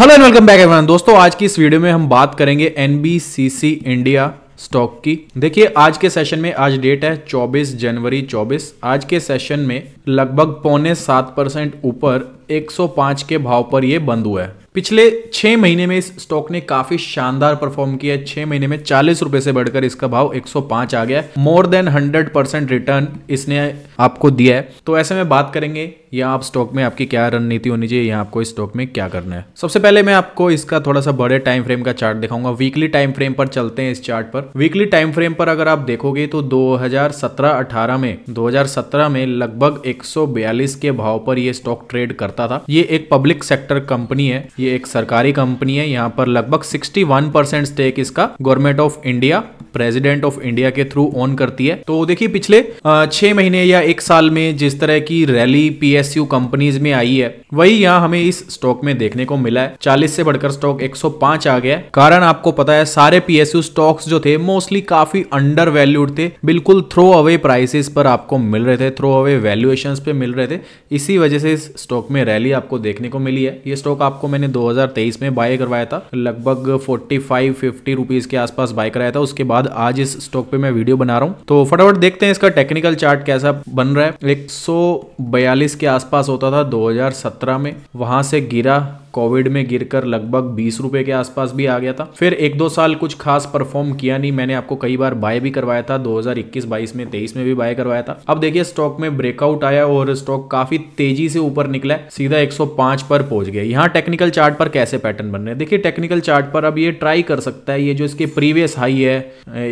hello and welcome back everyone दोस्तों आज की इस वीडियो में हम बात करेंगे एनबीसीसी इंडिया स्टॉक की देखिए आज के सेशन में आज डेट है 24 जनवरी 24 आज के सेशन में लगभग पौने सात परसेंट ऊपर 105 के भाव पर यह बंद हुआ है पिछले छः महीने में इस स्टॉक ने काफ़ी शानदार परफॉर्म किया है छह महीने में चालीस रुपए से बढ़कर इसका भाव 105 आ गया है मोर देन 100 परसेंट रिटर्न इसने आपको दिया है तो ऐसे में बात करेंगे या आप स्टॉक में आपकी क्या रणनीति होनी चाहिए या आपको इस स्टॉक में क्या करना है सबसे पहले मैं आपको इसका थोड़ा सा बड़े टाइम फ्रेम का चार्ट दिखाऊंगा वीकली टाइम फ्रेम पर चलते हैं इस चार्ट पर वीकली टाइम फ्रेम पर अगर आप देखोगे तो 2017-18 में 2017 में लगभग 142 के भाव पर यह स्टॉक ट्रेड करता था ये एक पब्लिक सेक्टर कंपनी है ये एक सरकारी कंपनी है यहाँ पर लगभग 61 परसेंट स्टेक इसका government of India president of India के थ्रू ऑन करती है तो देखिए पिछले छह महीने या एक साल में जिस तरह की रैली पीएसयू कंपनीज में आई है वही यहाँ हमें इस स्टॉक में देखने को मिला है चालीस से बढ़कर स्टॉक पांच आ गया कारण आपको पता है सारे पीएसयू स्टॉक्स जो थे मोस्टली काफी अंडर वैल्यूड थे बिल्कुल थ्रो अवे प्राइसेस पर आपको मिल रहे थे थ्रो अवे वैल्यूएशन पे मिल रहे थे इसी वजह से इस स्टॉक में रैली आपको देखने को मिली है ये स्टॉक आपको मैंने 2023 में बाय करवाया था लगभग 45 50 रुपीस के आसपास बाय कराया था उसके बाद बाद आज इस स्टॉक पे मैं वीडियो बना रहा हूँ तो फटाफट देखते हैं इसका टेक्निकल चार्ट कैसा बन रहा है एक के आसपास होता था 2017 में वहां से गिरा कोविड में गिरकर लगभग बीस रुपए के आसपास भी आ गया था फिर एक दो साल कुछ खास परफॉर्म किया नहीं मैंने आपको कई बार बाय भी करवाया था 2021-22 में 23 में भी बाय करवाया था अब देखिए स्टॉक में ब्रेकआउट आया और स्टॉक काफी तेजी से ऊपर निकला है सीधा 105 पर पहुंच गया यहाँ टेक्निकल चार्ट पर कैसे पैटर्न बन रहे हैं देखिए टेक्निकल चार्ट पर अब ये ट्राई कर सकता है ये जो इसके प्रीवियस हाई है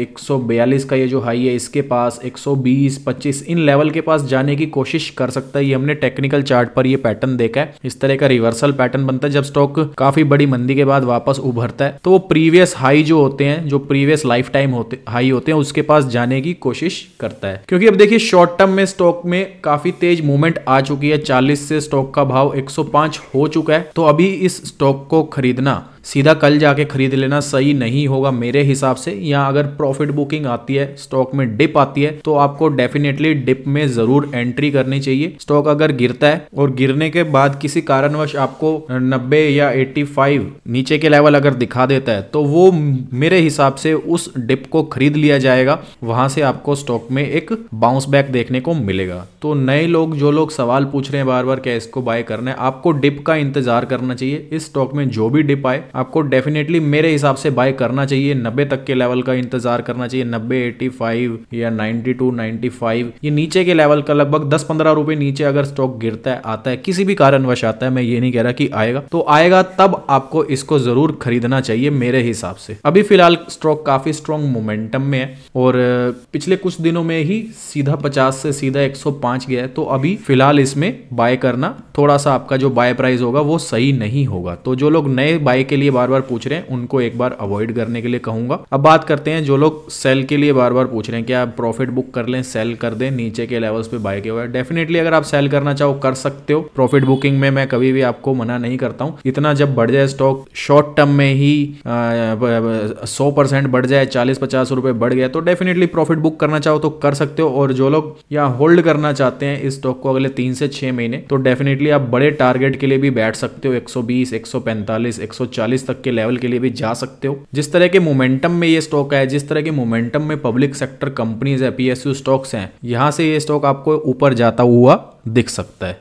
142 का ये जो हाई है इसके पास 120 25 इन लेवल के पास जाने की कोशिश कर सकता है ये हमने टेक्निकल चार्ट पर ये पैटर्न देखा है इस तरह का रिवर्सल पैटर्न बनता है है जब स्टॉक काफी बड़ी मंदी के बाद वापस उभरता है तो वो प्रीवियस हाई जो होते हैं जो प्रीवियस लाइफ टाइम होते हाई होते हैं उसके पास जाने की कोशिश करता है क्योंकि अब देखिए शॉर्ट टर्म में स्टॉक में काफी तेज मूवमेंट आ चुकी है चालीस से स्टॉक का भाव एक हो चुका है तो अभी इस स्टॉक को खरीदना सीधा कल जाके खरीद लेना सही नहीं होगा मेरे हिसाब से या अगर प्रॉफिट बुकिंग आती है स्टॉक में डिप आती है तो आपको डेफिनेटली डिप में जरूर एंट्री करनी चाहिए स्टॉक अगर गिरता है और गिरने के बाद किसी कारणवश आपको नब्बे या 85 नीचे के लेवल अगर दिखा देता है तो वो मेरे हिसाब से उस डिप को खरीद लिया जाएगा वहां से आपको स्टॉक में एक बाउंस बैक देखने को मिलेगा तो नए लोग जो लोग सवाल पूछ रहे हैं बार बार क्या इसको बाय करना है आपको डिप का इंतजार करना चाहिए इस स्टॉक में जो भी डिप आए आपको डेफिनेटली मेरे हिसाब से बाय करना चाहिए नब्बे तक के लेवल का इंतजार करना चाहिए नब्बे एटी फाइव या नाइन्टी टू नाइन्टी फाइव ये नीचे के लेवल का लगभग दस पंद्रह रुपए नीचे अगर स्टॉक गिरता है आता है किसी भी कारणवश आता है मैं ये नहीं कह रहा कि आएगा तो आएगा तब आपको इसको जरूर खरीदना चाहिए मेरे हिसाब से अभी फिलहाल स्टॉक काफी स्ट्रॉन्ग मोमेंटम में है और पिछले कुछ दिनों में ही सीधा पचास से सीधा एक गया है तो अभी फिलहाल इसमें बाय करना थोड़ा सा आपका जो बाय प्राइस होगा वो सही नहीं होगा तो जो लोग नए बाय के लिए लिए बार बार पूछ रहे हैं उनको एक बार अवॉइड करने के लिए कहूंगा अब बात करते हैं जो लोग सेल के लिए बार बार पूछ रहे हैं क्या प्रॉफिट बुक कर लें सेल कर दें नीचे के लेवल्स पे बाय के हुए डेफिनेटली अगर आप सेल करना चाहो कर सकते हो प्रॉफिट बुकिंग में मैं कभी भी आपको मना नहीं करता हूं इतना जब बढ़ जाए स्टॉक शॉर्ट टर्म में ही सौ परसेंट बढ़ जाए चालीस पचास रुपए बढ़ गया तो डेफिनेटली प्रॉफिट बुक करना चाहो तो कर सकते हो और जो लोग या होल्ड करना चाहते हैं इस स्टॉक को अगले तीन से छह महीने तो डेफिनेटली आप बड़े टारगेट के लिए भी बैठ सकते हो एक सौ बीस एक सौ पैंतालीस एक सौ चालीस चौबीस तक के लेवल के लिए भी जा सकते हो जिस तरह के मोमेंटम में ये स्टॉक है जिस तरह के मोमेंटम में पब्लिक सेक्टर कंपनीज है पीएसयू स्टॉक्स हैं यहां से ये स्टॉक आपको ऊपर जाता हुआ दिख सकता है